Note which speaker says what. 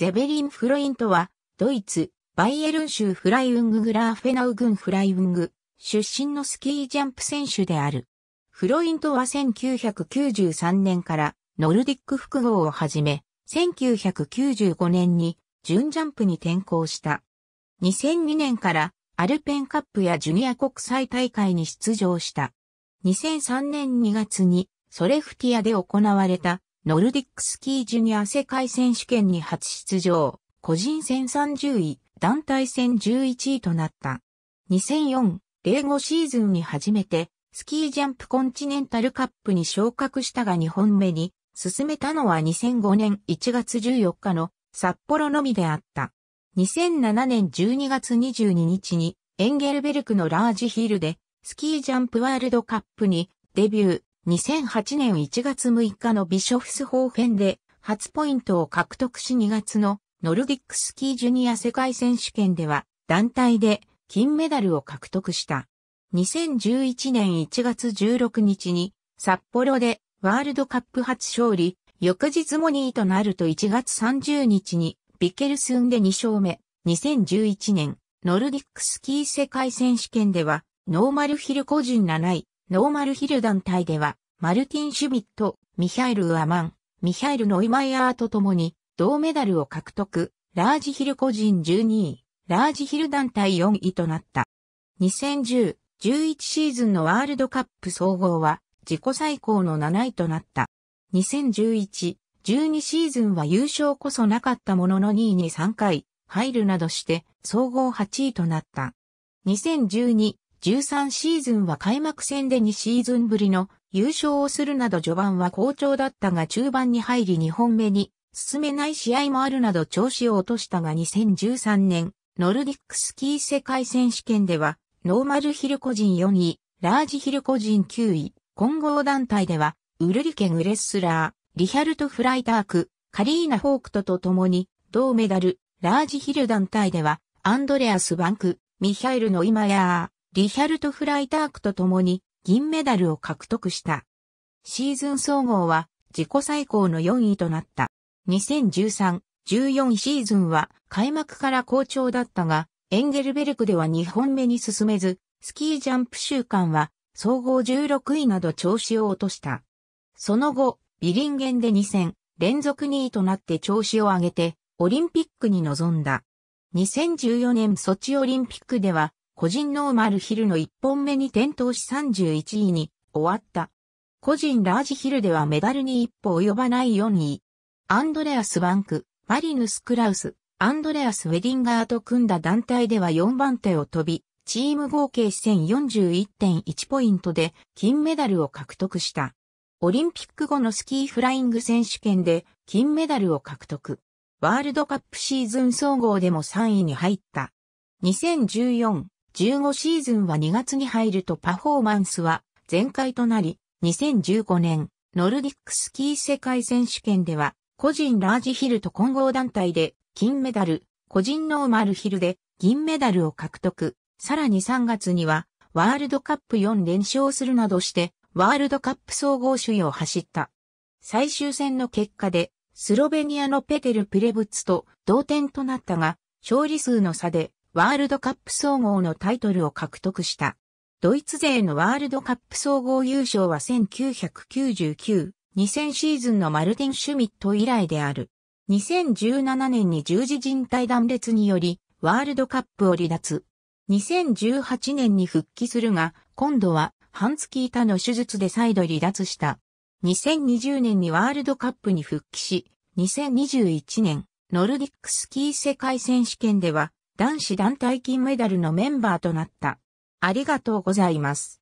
Speaker 1: ゼベリン・フロイントは、ドイツ、バイエルン州フライウンググラーフェナウ郡フライウング、出身のスキージャンプ選手である。フロイントは1993年からノルディック複合を始め、1995年に準ジャンプに転向した。2002年からアルペンカップやジュニア国際大会に出場した。2003年2月にソレフティアで行われたノルディックスキージュニア世界選手権に初出場、個人戦30位、団体戦11位となった。2004-05シーズンに初めて、スキージャンプコンチネンタルカップに昇格したが2本目に進めたのは2005年1月14日の札幌のみであった。2007年12月22日にエンゲルベルクのラージヒールでスキージャンプワールドカップにデビュー、2008年1月6日のビショフスホーフェンで初ポイントを獲得し2月のノルディックスキージュニア世界選手権では団体で金メダルを獲得した。2011年1月16日に札幌でワールドカップ初勝利、翌日も2位となると1月30日にビケルスンで2勝目。2011年ノルディックスキー世界選手権ではノーマルヒル個人7位、ノーマルヒル団体では、マルティン・シュミット、ミヒャイル・ウアマン、ミヒャイル・ノイマイアーと共に、銅メダルを獲得、ラージヒル個人12位、ラージヒル団体4位となった。2010、11シーズンのワールドカップ総合は、自己最高の7位となった。2011、12シーズンは優勝こそなかったものの2位に3回入るなどして総合8位となった。2012 13シーズンは開幕戦で2シーズンぶりの優勝をするなど序盤は好調だったが中盤に入り2本目に進めない試合もあるなど調子を落としたが2013年ノルディックスキー世界選手権ではノーマルヒル個人4位、ラージヒル個人9位、混合団体ではウルリケグレッスラー、リヒャルト・フライターク、カリーナ・ホークトと共に銅メダル、ラージヒル団体ではアンドレアス・バンク、ミヒャエルのイマヤリヒャルト・フライタークと共に銀メダルを獲得した。シーズン総合は自己最高の4位となった。2013-14シーズンは開幕から好調だったが、エンゲルベルクでは2本目に進めず、スキージャンプ週間は総合16位など調子を落とした。その後、ビリンゲンで2戦、連続2位となって調子を上げて、オリンピックに臨んだ。2014年ソチオリンピックでは、個人ノーマルヒルの1本目に転倒し31位に終わった。個人ラージヒルではメダルに一歩及ばない4位。アンドレアス・バンク、マリヌス・クラウス、アンドレアス・ウェディンガーと組んだ団体では4番手を飛び、チーム合計1041.1ポイントで金メダルを獲得した。オリンピック後のスキーフライング選手権で金メダルを獲得。ワールドカップシーズン総合でも3位に入った。2014 15シーズンは2月に入るとパフォーマンスは全開となり、2015年、ノルディックスキー世界選手権では、個人ラージヒルと混合団体で金メダル、個人ノーマルヒルで銀メダルを獲得。さらに3月には、ワールドカップ4連勝するなどして、ワールドカップ総合首位を走った。最終戦の結果で、スロベニアのペテル・プレブツと同点となったが、勝利数の差でワールドカップ総合のタイトルを獲得した。ドイツ勢のワールドカップ総合優勝は1999、2000シーズンのマルティン・シュミット以来である。2017年に十字人体断裂により、ワールドカップを離脱。2018年に復帰するが、今度は半月板の手術で再度離脱した。2020年にワールドカップに復帰し、2021年、ノルディックスキー世界選手権では、男子団体金メダルのメンバーとなった。ありがとうございます。